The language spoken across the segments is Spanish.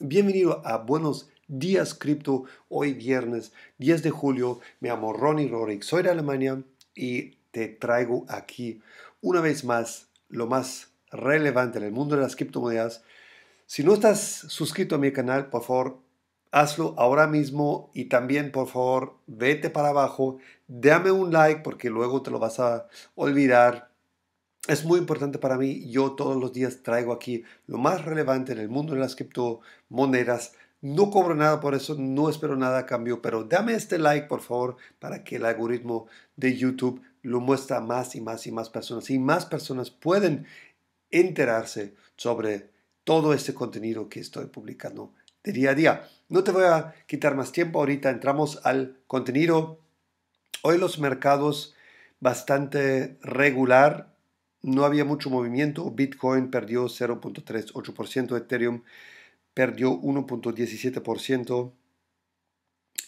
Bienvenido a Buenos Días Cripto, hoy viernes 10 de julio. Me llamo Ronnie Rorik, soy de Alemania y te traigo aquí una vez más lo más relevante en el mundo de las criptomonedas. Si no estás suscrito a mi canal, por favor, hazlo ahora mismo y también, por favor, vete para abajo, dame un like porque luego te lo vas a olvidar es muy importante para mí. Yo todos los días traigo aquí lo más relevante en el mundo de las criptomonedas. No cobro nada por eso, no espero nada a cambio, pero dame este like, por favor, para que el algoritmo de YouTube lo muestre a más y más y más personas. Y más personas pueden enterarse sobre todo este contenido que estoy publicando de día a día. No te voy a quitar más tiempo ahorita, entramos al contenido. Hoy los mercados bastante regular, no había mucho movimiento. Bitcoin perdió 0.38%, Ethereum perdió 1.17%,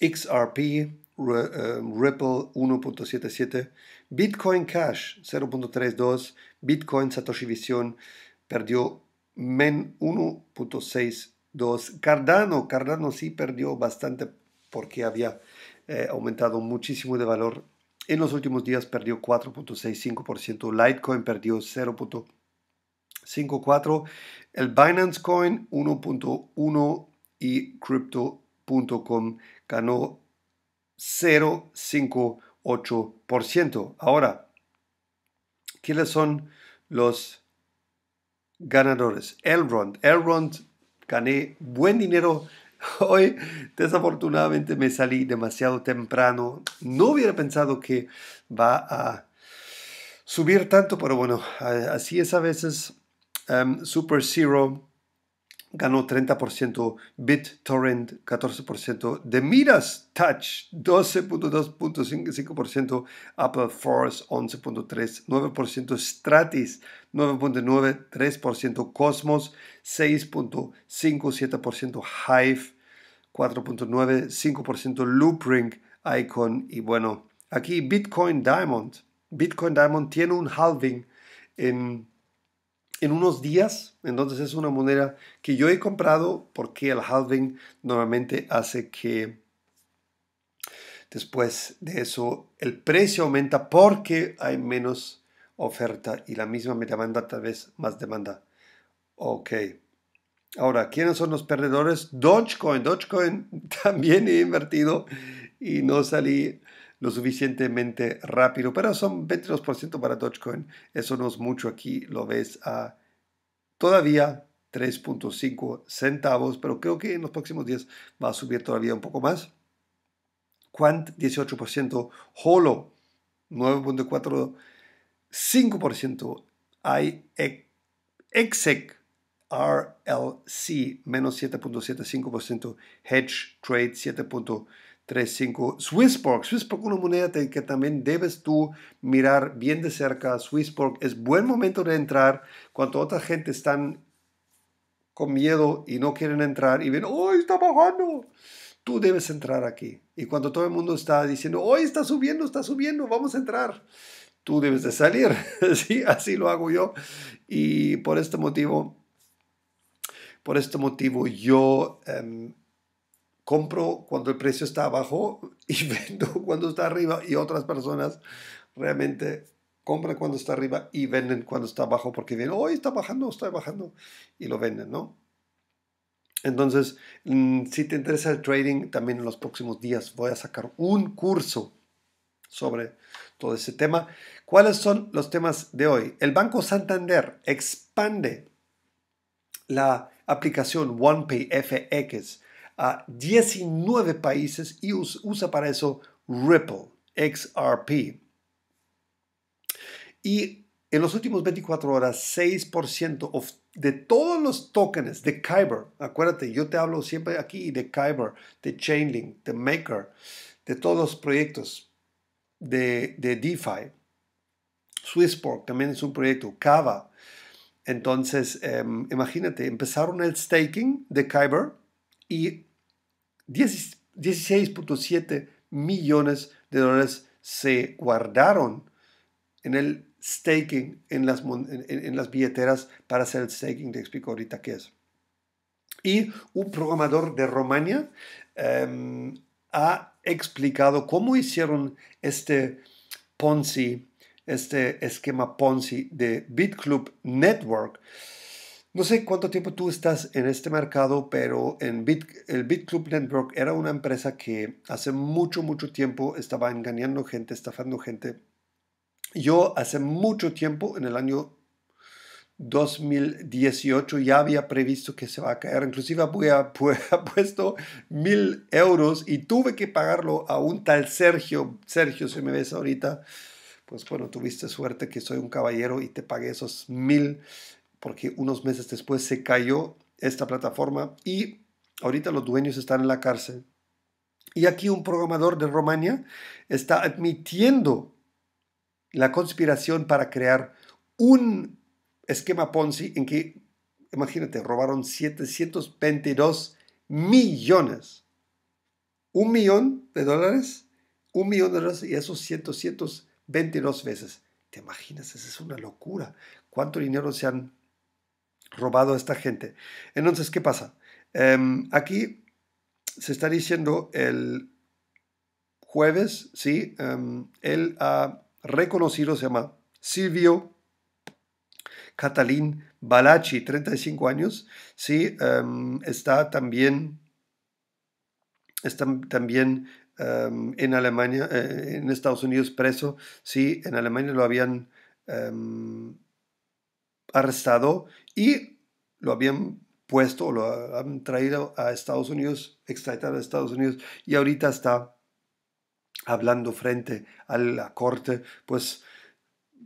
XRP, eh, Ripple 1.77%, Bitcoin Cash 0.32%, Bitcoin Satoshi Vision perdió MEN 1.62%, Cardano, Cardano sí perdió bastante porque había eh, aumentado muchísimo de valor en los últimos días perdió 4.65%, Litecoin perdió 0.54%, el Binance Coin 1.1% y Crypto.com ganó 0.58%. Ahora, ¿quiénes son los ganadores? Elrond. Elrond gané buen dinero Hoy desafortunadamente me salí demasiado temprano. No hubiera pensado que va a subir tanto, pero bueno, así es a veces. Em, Super Zero ganó 30%, BitTorrent 14%, The Midas Touch 12.2.5%, Apple Force 11.3%, 9% Stratis 9.9%, 3% Cosmos 6.5%, 7% Hive 4.9, 5% Loop Ring Icon y bueno, aquí Bitcoin Diamond. Bitcoin Diamond tiene un halving en, unos días, entonces es una moneda que yo he comprado porque el halving normalmente hace que después de eso el precio aumenta porque hay menos oferta y la misma demanda, tal vez más demanda. Ok. Ahora, ¿quiénes son los perdedores? Dogecoin. Dogecoin también he invertido y no salí lo suficientemente rápido, pero son 22% para Dogecoin. Eso no es mucho aquí, lo ves a todavía 3.5 centavos, pero creo que en los próximos días va a subir todavía un poco más. Quant 18%, Holo 9.4, 5%, hay Exec RLC menos 7.75%, Hedge Trade 7.35%, Swissborg, Swissborg una moneda que también debes tú mirar bien de cerca, Swissborg es buen momento de entrar cuando otra gente están con miedo y no quieren entrar y ven, hoy está bajando! Tú debes entrar aquí. Y cuando todo el mundo está diciendo, hoy está subiendo, está subiendo, vamos a entrar! Tú debes de salir. Así lo hago yo. Y por este motivo por este motivo yo em, compro cuando el precio está abajo y vendo cuando está arriba y otras personas realmente compran cuando está arriba y venden cuando está abajo porque vienen hoy está bajando, está bajando y lo venden, ¿no? Entonces, mm, si te interesa el trading, también en los próximos días voy a sacar un curso sobre todo ese tema. ¿Cuáles son los temas de hoy? El Banco Santander expande la aplicación OnePay FX a 19 países y usa para eso Ripple, XRP. Y en los últimos 24 horas, 6% de todos los tokens de Kyber, acuérdate, yo te hablo siempre aquí de Kyber, de Chainlink, de Maker, de todos los proyectos de, DeFi. Swissport también es un proyecto, Kava, entonces, em, imagínate, empezaron el staking de Kyber y 16.7 millones de dólares se guardaron en el staking, en las, en, las billeteras para hacer el staking, te explico ahorita qué es. Y un programador de Romania em, ha explicado cómo hicieron este Ponzi este esquema Ponzi de BitClub Network. No sé cuánto tiempo tú estás en este mercado, pero en Bit, el BitClub Network era una empresa que hace mucho, mucho tiempo estaba engañando gente, estafando gente. Yo hace mucho tiempo, en el año 2018, ya había previsto que se va a caer. Inclusive había puesto mil euros y tuve que pagarlo a un tal Sergio. Sergio, se me ves ahorita, pues bueno, tuviste suerte que soy un caballero y te pagué esos mil, porque unos meses después se cayó esta plataforma y ahorita los dueños están en la cárcel. Y aquí un programador de Romania está admitiendo la conspiración para crear un esquema Ponzi en que, imagínate, robaron 722 millones. Un millón de dólares, un millón de dólares y esos 700 22 veces. ¿Te imaginas? Esa es una locura. ¿Cuánto dinero se han robado a esta gente? Entonces, ¿qué pasa? Em, aquí se está diciendo el jueves, ¿sí? Em, él ha reconocido, se llama Silvio Catalín Balachi, 35 años, ¿sí? Em, está también, está también Em, en Alemania, eh, en Estados Unidos preso, sí, en Alemania lo habían em, arrestado y lo habían puesto, lo han traído a Estados Unidos, extraditado a Estados Unidos y ahorita está hablando frente a la corte, pues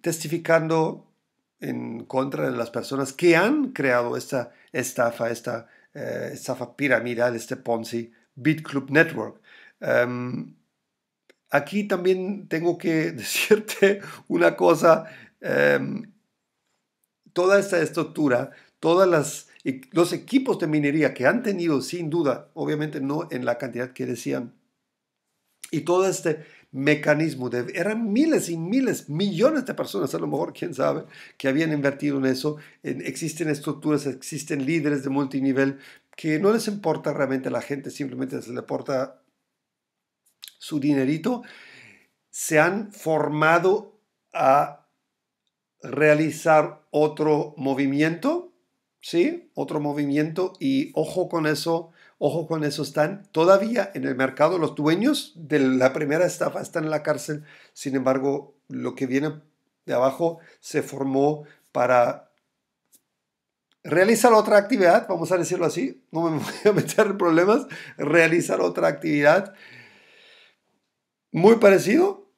testificando en contra de las personas que han creado esta estafa, esta eh, estafa piramidal, este Ponzi, Bitclub Club Network. Em, aquí también tengo que decirte una cosa. Em, toda esta estructura, todas las e-, los equipos de minería que han tenido sin duda, obviamente no en la cantidad que decían, y todo este mecanismo de, eran miles y miles, millones de personas, a lo mejor, quién sabe, que habían invertido en eso, existen estructuras, existen líderes de multinivel que no les importa realmente a la gente, simplemente se le importa su dinerito, se han formado a realizar otro movimiento, ¿sí? Otro movimiento y ojo con eso, ojo con eso, están todavía en el mercado, los dueños de la primera estafa están en la cárcel, sin embargo, lo que viene de abajo se formó para realizar otra actividad, vamos a decirlo así, no me voy a meter en problemas, realizar otra actividad muy parecido,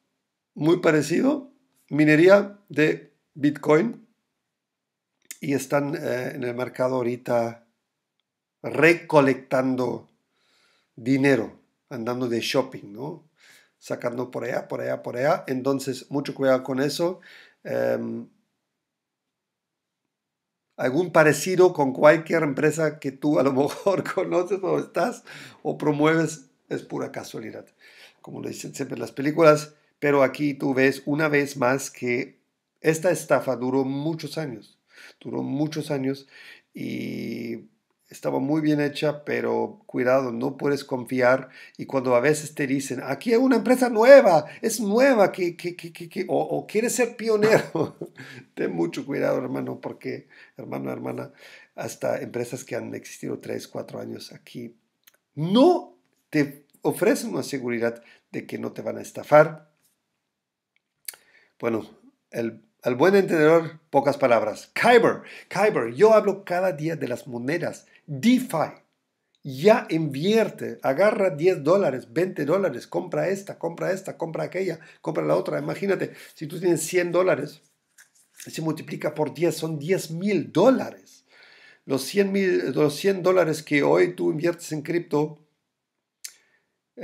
muy parecido, minería de Bitcoin y están eh, en el mercado ahorita recolectando dinero, andando de shopping, ¿no? Sacando por allá, por allá, por allá. Entonces, mucho cuidado con eso. Em, algún parecido con cualquier empresa que tú a lo mejor conoces o estás o promueves es pura casualidad como le dicen siempre las películas, pero aquí tú ves una vez más que esta estafa duró muchos años, duró muchos años y estaba muy bien hecha, pero cuidado, no puedes confiar. Y cuando a veces te dicen, aquí hay una empresa nueva, es nueva, que, que, que, que o, quiere quieres ser pionero, ten mucho cuidado, hermano, porque, hermano, hermana, hasta empresas que han existido 3, 4 años aquí, no te ofrece una seguridad de que no te van a estafar. Bueno, el, al buen entendedor, pocas palabras. Kyber, Kyber, yo hablo cada día de las monedas. DeFi, ya invierte, agarra 10 dólares, 20 dólares, compra esta, compra esta, compra aquella, compra la otra. Imagínate, si tú tienes 100 dólares, se multiplica por 10, son 10 mil dólares. Los 100, los 100 dólares que hoy tú inviertes en cripto,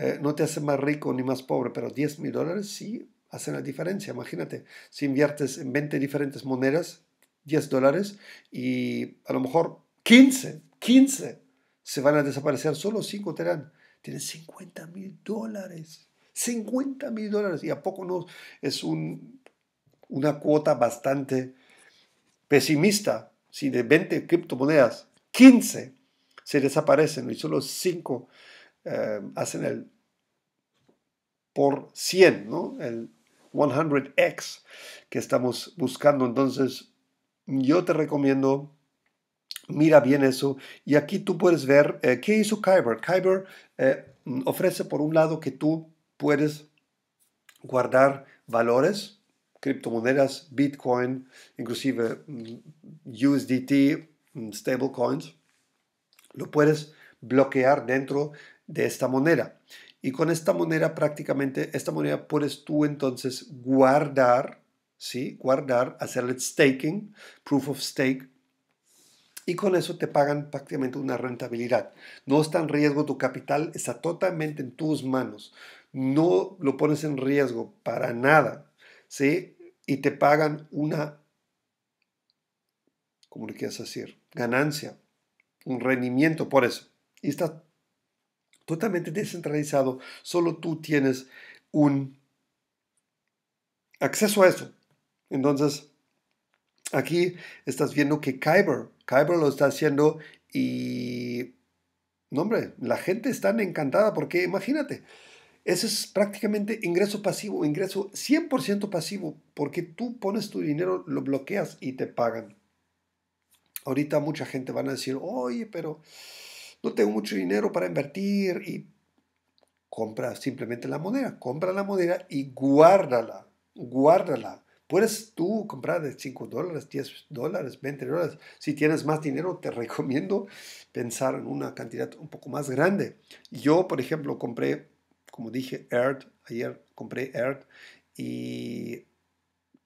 eh, no te hace más rico ni más pobre, pero 10 mil dólares sí hacen la diferencia. Imagínate, si inviertes en 20 diferentes monedas, 10 dólares, y a lo mejor 15, 15 se van a desaparecer, solo 5 te dan. Tienes 50 mil dólares. 50 mil dólares. ¿Y a poco no es un, una cuota bastante pesimista? Si de 20 criptomonedas, 15 se desaparecen y solo 5 eh, hacen el por 100, ¿no? El 100x que estamos buscando. Entonces, yo te recomiendo, mira bien eso. Y aquí tú puedes ver eh, qué hizo Kyber. Kyber eh, ofrece, por un lado, que tú puedes guardar valores, criptomonedas, Bitcoin, inclusive mm, USDT, mm, stablecoins. Lo puedes bloquear dentro de esta moneda. Y con esta moneda prácticamente, esta moneda puedes tú entonces guardar, ¿sí? Guardar, hacerle staking, proof of stake. Y con eso te pagan prácticamente una rentabilidad. No está en riesgo tu capital, está totalmente en tus manos. No lo pones en riesgo para nada, ¿sí? Y te pagan una, ¿cómo le quieras decir? Ganancia, un rendimiento por eso. Y está totalmente descentralizado, solo tú tienes un acceso a eso. Entonces, aquí estás viendo que Kyber, Kyber lo está haciendo y, no hombre, la gente está encantada porque imagínate, ese es prácticamente ingreso pasivo, ingreso 100% pasivo, porque tú pones tu dinero, lo bloqueas y te pagan. Ahorita mucha gente van a decir, oye, pero no tengo mucho dinero para invertir y compra simplemente la moneda, compra la moneda y guárdala, guárdala. Puedes tú comprar de 5 dólares, 10 dólares, 20 dólares. Si tienes más dinero, te recomiendo pensar en una cantidad un poco más grande. Yo, por ejemplo, compré, como dije, EARTH. Ayer compré EARTH y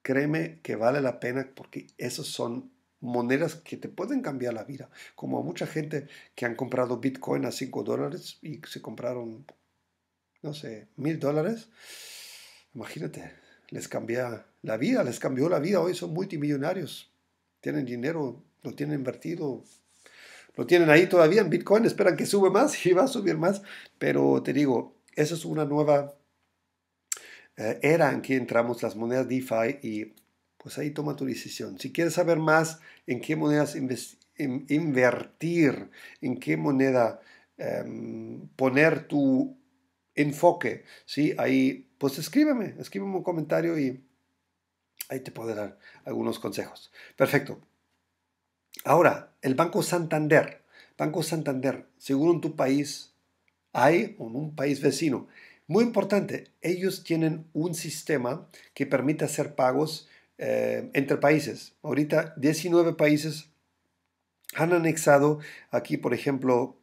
créeme que vale la pena porque esos son monedas que te pueden cambiar la vida, como a mucha gente que han comprado Bitcoin a 5 dólares y se compraron, no sé, mil dólares. Imagínate, les cambia la vida, les cambió la vida, hoy son multimillonarios, tienen dinero, lo tienen invertido, lo tienen ahí todavía en Bitcoin, esperan que sube más y va a subir más, pero te digo, esa es una nueva eh, era en que entramos las monedas DeFi y pues ahí toma tu decisión. Si quieres saber más en qué monedas invertir, en qué moneda em, poner tu enfoque, ¿sí? ahí pues escríbeme, escríbeme un comentario y ahí te puedo dar algunos consejos. Perfecto. Ahora, el Banco Santander. Banco Santander, en tu país hay, o en un país vecino, muy importante, ellos tienen un sistema que permite hacer pagos eh, entre países. Ahorita 19 países han anexado aquí, por ejemplo,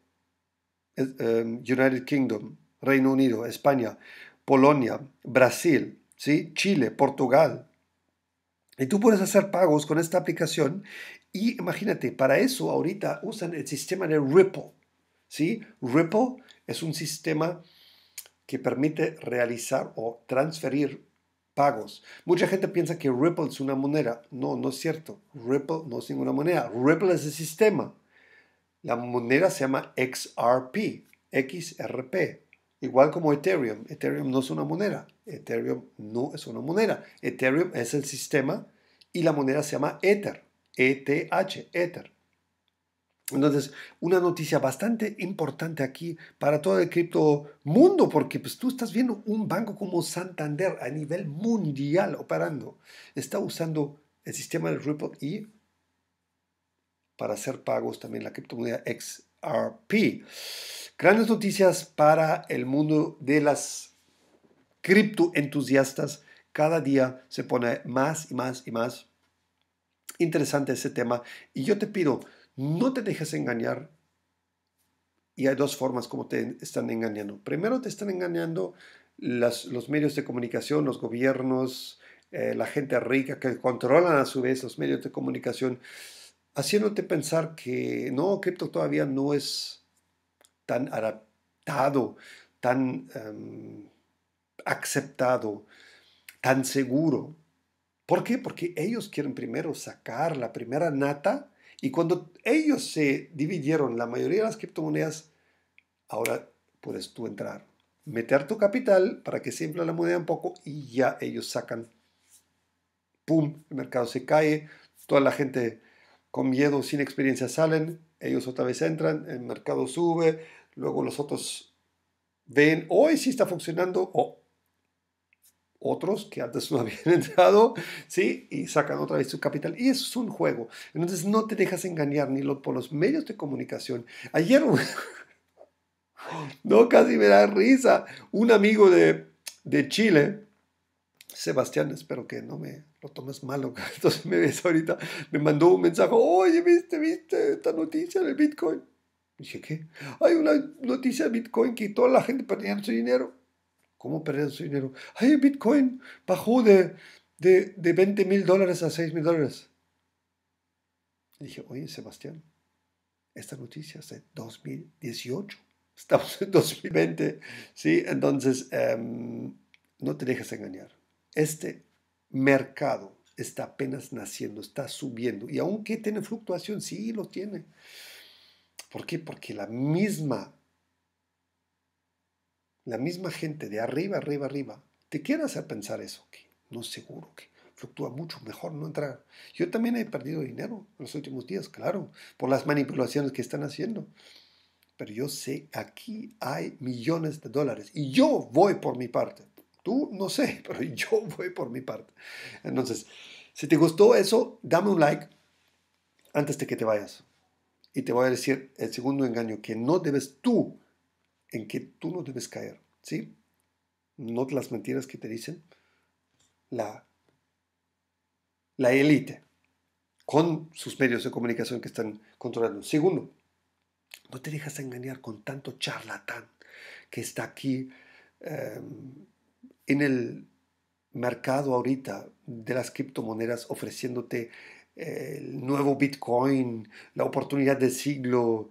eh, United Kingdom, Reino Unido, España, Polonia, Brasil, ¿sí? Chile, Portugal. Y tú puedes hacer pagos con esta aplicación y imagínate, para eso ahorita usan el sistema de Ripple. ¿sí? Ripple es un sistema que permite realizar o transferir pagos. Mucha gente piensa que Ripple es una moneda. No, no es cierto. Ripple no es ninguna moneda. Ripple es el sistema. La moneda se llama XRP, XRP. Igual como Ethereum. Ethereum no es una moneda. Ethereum no es una moneda. Ethereum es el sistema y la moneda se llama Ether. ETH, Ether. Entonces, una noticia bastante importante aquí para todo el cripto mundo, porque pues, tú estás viendo un banco como Santander a nivel mundial operando. Está usando el sistema del Ripple y para hacer pagos también la criptomoneda XRP. Grandes noticias para el mundo de las criptoentusiastas. Cada día se pone más y más y más interesante ese tema. Y yo te pido, no te dejes engañar. Y hay dos formas como te están engañando. Primero te están engañando los medios de comunicación, los gobiernos, eh, la gente rica que controlan a su vez los medios de comunicación, haciéndote pensar que no, cripto todavía no es tan adaptado, tan em, aceptado, tan seguro. ¿Por qué? Porque ellos quieren primero sacar la primera nata y cuando ellos se dividieron, la mayoría de las criptomonedas, ahora puedes tú entrar, meter tu capital para que se la moneda un poco y ya ellos sacan. ¡Pum! El mercado se cae, toda la gente con miedo, sin experiencia salen, ellos otra vez entran, el mercado sube, luego los otros ven, hoy ¡oh, sí está funcionando, o otros que antes no habían entrado, ¿sí? Y sacan otra vez su capital. Y eso es un juego. Entonces no te dejas engañar ni por los medios de comunicación. Ayer, no, casi me da risa, un amigo de, de Chile, Sebastián, espero que no me lo tomes malo, entonces me ves ahorita, me mandó un mensaje, oye, viste, viste esta noticia del Bitcoin. Dije, ¿qué? Hay una noticia de Bitcoin que toda la gente perdía su dinero. ¿Cómo perder su dinero? ¡Ay, Bitcoin bajó de, de, 20 mil dólares a 6 mil dólares! dije, oye, Sebastián, esta noticia es de 2018. Estamos en 2020, ¿sí? Entonces, em, no te dejes engañar. Este mercado está apenas naciendo, está subiendo. Y aunque tiene fluctuación, sí lo tiene. ¿Por qué? Porque la misma la misma gente de arriba, arriba, arriba, te quiere hacer pensar eso, que no es seguro, que fluctúa mucho, mejor no entrar. Yo también he perdido dinero en los últimos días, claro, por las manipulaciones que están haciendo. Pero yo sé, aquí hay millones de dólares y yo voy por mi parte. Tú no sé, pero yo voy por mi parte. Entonces, si te gustó eso, dame un like antes de que te vayas. Y te voy a decir el segundo engaño, que no debes tú en que tú no debes caer, ¿sí? No las mentiras que te dicen la la élite con sus medios de comunicación que están controlando. Segundo, no te dejas engañar con tanto charlatán que está aquí em, en el mercado ahorita de las criptomonedas ofreciéndote el nuevo Bitcoin, la oportunidad del siglo,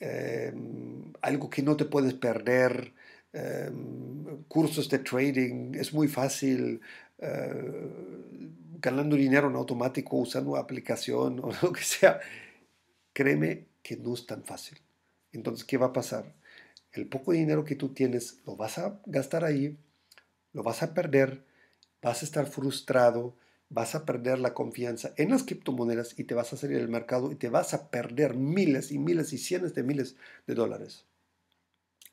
Em, algo que no te puedes perder, em, cursos de trading, es muy fácil. Eh, ganando dinero en automático usando aplicación o lo que sea, créeme que no es tan fácil. Entonces, ¿qué va a pasar? El poco dinero que tú tienes lo vas a gastar ahí, lo vas a perder, vas a estar frustrado, vas a perder la confianza en las criptomonedas y te vas a salir del mercado y te vas a perder miles y miles y cientos de miles de dólares.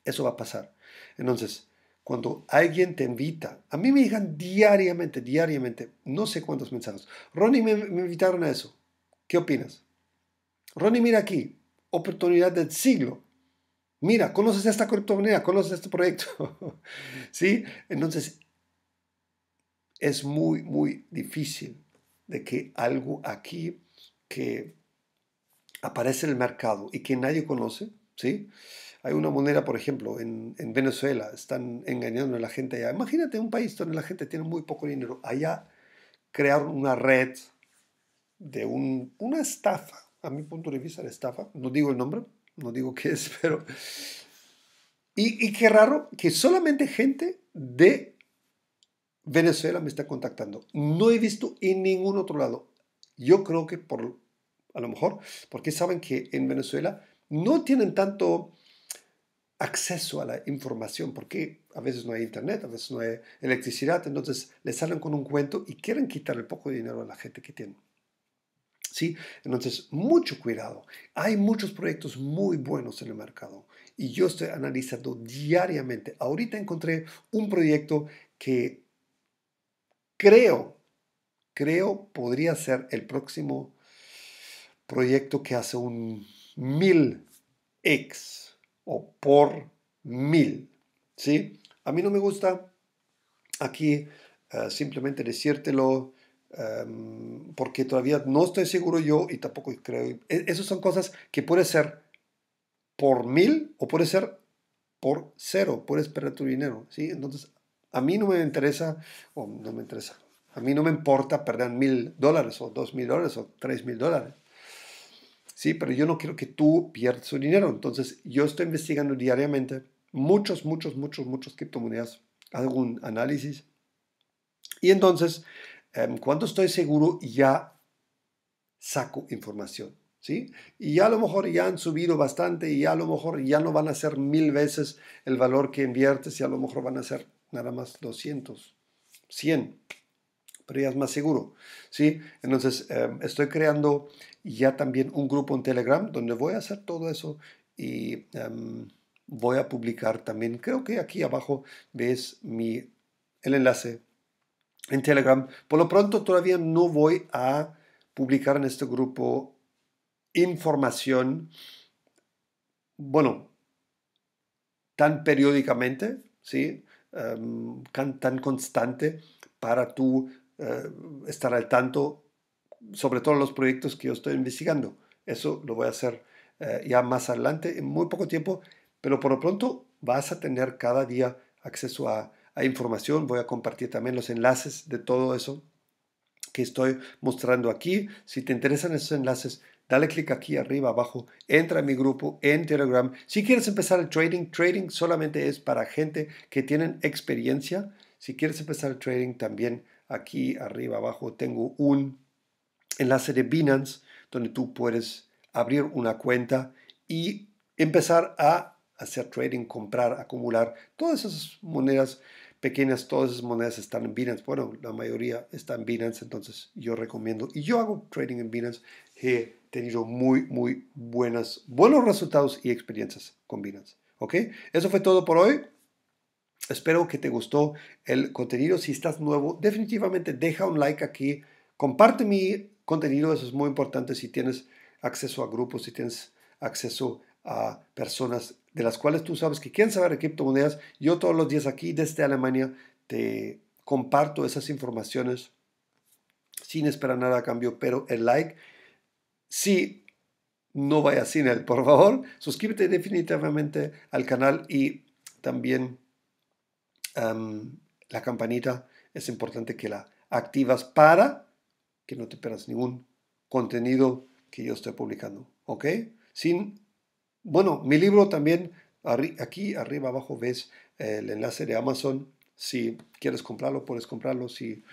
Eso va a pasar. Entonces, cuando alguien te invita, a mí me digan diariamente, diariamente, no sé cuántos mensajes. Ronnie, me, me invitaron a eso. ¿Qué opinas? Ronnie, mira aquí, oportunidad del siglo. Mira, conoces esta criptomoneda, conoces este proyecto. ¿Sí? Entonces, es muy, muy difícil de que algo aquí que aparece en el mercado y que nadie conoce, ¿sí? Hay una moneda, por ejemplo, en, Venezuela, están engañando a la gente allá. Imagínate un país donde la gente tiene muy poco dinero. Allá crearon una red de una estafa, a mi punto de vista, la estafa. No digo el nombre, no digo qué es, pero... Y, y qué raro que solamente gente de Venezuela me está contactando. No he visto en ningún otro lado. Yo creo que por, a lo mejor, porque saben que en Venezuela no tienen tanto acceso a la información, porque a veces no hay internet, a veces no hay electricidad, entonces le salen con un cuento y quieren quitar el poco dinero a la gente que tiene. ¿Sí? Entonces, mucho cuidado. Hay muchos proyectos muy buenos en el mercado y yo estoy analizando diariamente. Ahorita encontré un proyecto que creo, creo podría ser el próximo proyecto que hace un mil x o por mil. ¿sí? A mí no me gusta aquí eh, simplemente decírtelo em, porque todavía no estoy seguro yo y tampoco creo. E-, esas son cosas que puede ser por mil o puede ser por cero, puedes perder tu dinero. ¿sí? Entonces a mí no me interesa, o no me interesa, a mí no me importa perder mil dólares o dos mil dólares o tres mil dólares. Sí, pero yo no quiero que tú pierdas su dinero. Entonces, yo estoy investigando diariamente muchos, muchos, muchos, muchos criptomonedas, algún análisis. Y entonces, em, cuando estoy seguro, ya saco información. ¿Sí? Y ya a lo mejor ya han subido bastante y a lo mejor ya no van a ser mil veces el valor que inviertes y a lo mejor van a ser nada más 200, 100, pero ya es más seguro. ¿sí? Entonces, eh, estoy creando ya también un grupo en Telegram donde voy a hacer todo eso y em, voy a publicar también, creo que aquí abajo ves mi, el enlace en Telegram. Por lo pronto todavía no voy a publicar en este grupo información, bueno, tan periódicamente, ¿sí? Em, tan constante para tú eh, estar al tanto sobre todos los proyectos que yo estoy investigando. Eso lo voy a hacer eh, ya más adelante, en muy poco tiempo, pero por lo pronto vas a tener cada día acceso a información. Voy a compartir también los enlaces de todo eso que estoy mostrando aquí. Si te interesan esos enlaces, dale clic aquí arriba abajo, entra a mi grupo en Telegram. Si quieres empezar el trading, trading solamente es para gente que tienen experiencia. Si quieres empezar el trading, también aquí arriba abajo tengo un enlace de Binance donde tú puedes abrir una cuenta y empezar a hacer trading, comprar, acumular todas esas monedas pequeñas, todas esas monedas están en Binance. Bueno, la mayoría están en Binance, entonces yo recomiendo. Y yo hago trading en Binance. ¡Hey! tenido muy, muy buenas, buenos resultados y experiencias con ¿Ok? Eso fue todo por hoy. Espero que te gustó el contenido. Si estás nuevo, definitivamente deja un like aquí. Comparte mi contenido. Eso es muy importante si tienes acceso a grupos, si tienes acceso a personas de las cuales tú sabes que quieren saber de criptomonedas. Yo todos los días aquí desde Alemania te comparto esas informaciones sin esperar nada a cambio, pero el like si no vayas sin él, por favor, suscríbete definitivamente al canal y también la campanita. Es importante que la activas para que no te pierdas ningún contenido que yo estoy publicando. ¿Ok? Sin, bueno, mi libro también, aquí arriba abajo ves el enlace de Amazon. Si quieres comprarlo, puedes comprarlo. Si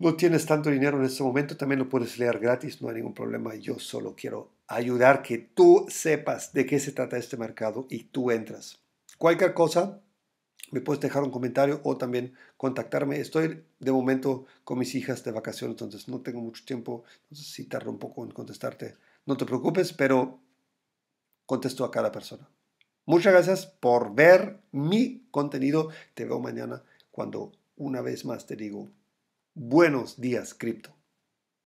no tienes tanto dinero en este momento, también lo puedes leer gratis, no hay ningún problema. Yo solo quiero ayudar que tú sepas de qué se trata este mercado y tú entras. Cualquier cosa, me puedes dejar un comentario o también contactarme. Estoy de momento con mis hijas de vacaciones, entonces no tengo mucho tiempo, entonces si tardo un poco en contestarte, no te preocupes, pero contesto a cada persona. Muchas gracias por ver mi contenido. Te veo mañana cuando una vez más te digo Buenos días, cripto.